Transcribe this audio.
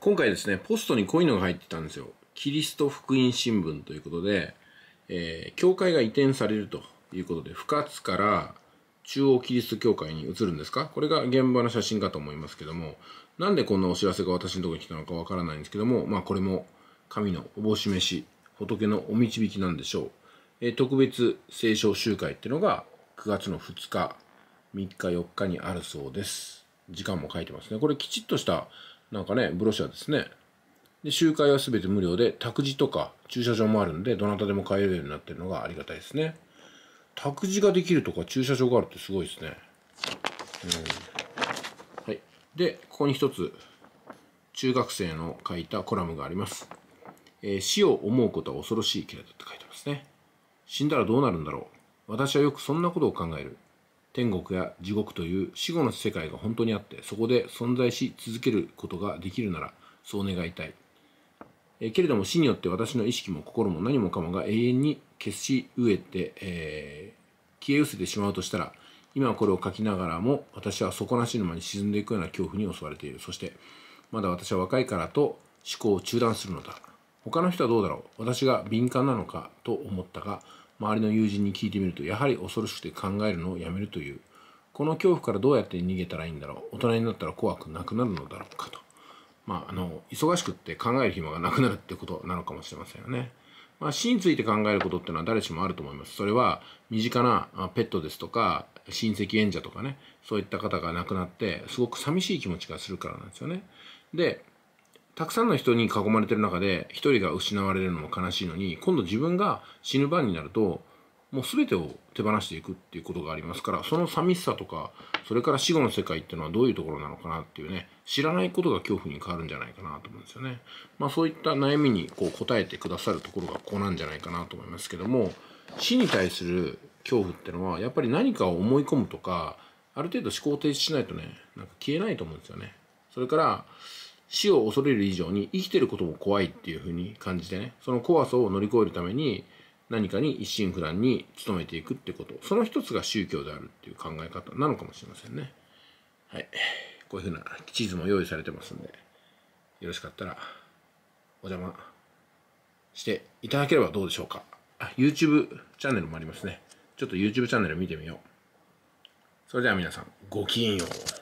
今回ですね、ポストにこういうのが入ってたんですよ。キリスト福音新聞ということで、えー、教会が移転されるということで、深津から中央キリスト教会に移るんですかこれが現場の写真かと思いますけども、なんでこんなお知らせが私のところに来たのかわからないんですけども、まあこれも神のおぼしめし、仏のお導きなんでしょう。えー、特別聖書集会っていうのが9月の2日、3日4日にあるそうです。時間も書いてますね。これきちっとしたなんかね、ブロシャですね。で、集会は全て無料で、託児とか駐車場もあるんで、どなたでも買えるようになってるのがありがたいですね。託児ができるとか駐車場があるってすごいですね。うん。はい。で、ここに一つ、中学生の書いたコラムがあります。えー、死を思うことは恐ろしいけれどって書いてますね。死んだらどうなるんだろう。私はよくそんなことを考える。天国や地獄という死後の世界が本当にあってそこで存在し続けることができるならそう願いたいえけれども死によって私の意識も心も何もかもが永遠に消し植えて、えー、消え失せてしまうとしたら今これを書きながらも私は底なし沼に沈んでいくような恐怖に襲われているそしてまだ私は若いからと思考を中断するのだ他の人はどうだろう私が敏感なのかと思ったが周りの友人に聞いてみるとやはり恐ろしくて考えるのをやめるというこの恐怖からどうやって逃げたらいいんだろう大人になったら怖くなくなるのだろうかとまああの忙しくって考える暇がなくなるってことなのかもしれませんよね。まあ、死について考えることっていうのは誰しもあると思います。それは身近なペットですとか親戚縁者とかねそういった方が亡くなってすごく寂しい気持ちがするからなんですよね。でたくさんの人に囲まれてる中で一人が失われるのも悲しいのに今度自分が死ぬ番になるともう全てを手放していくっていうことがありますからその寂しさとかそれから死後の世界っていうのはどういうところなのかなっていうね知らないことが恐怖に変わるんじゃないかなと思うんですよね。まあ、そういった悩みにこう答えてくださるところがここなんじゃないかなと思いますけども死に対する恐怖ってのはやっぱり何かを思い込むとかある程度思考停止しないとねなんか消えないと思うんですよね。それから死を恐れる以上に生きてることも怖いっていうふうに感じてね、その怖さを乗り越えるために何かに一心不乱に努めていくってこと、その一つが宗教であるっていう考え方なのかもしれませんね。はい。こういうふうな地図も用意されてますんで、よろしかったらお邪魔していただければどうでしょうか。あ、YouTube チャンネルもありますね。ちょっと YouTube チャンネル見てみよう。それでは皆さん、ごきげんよう。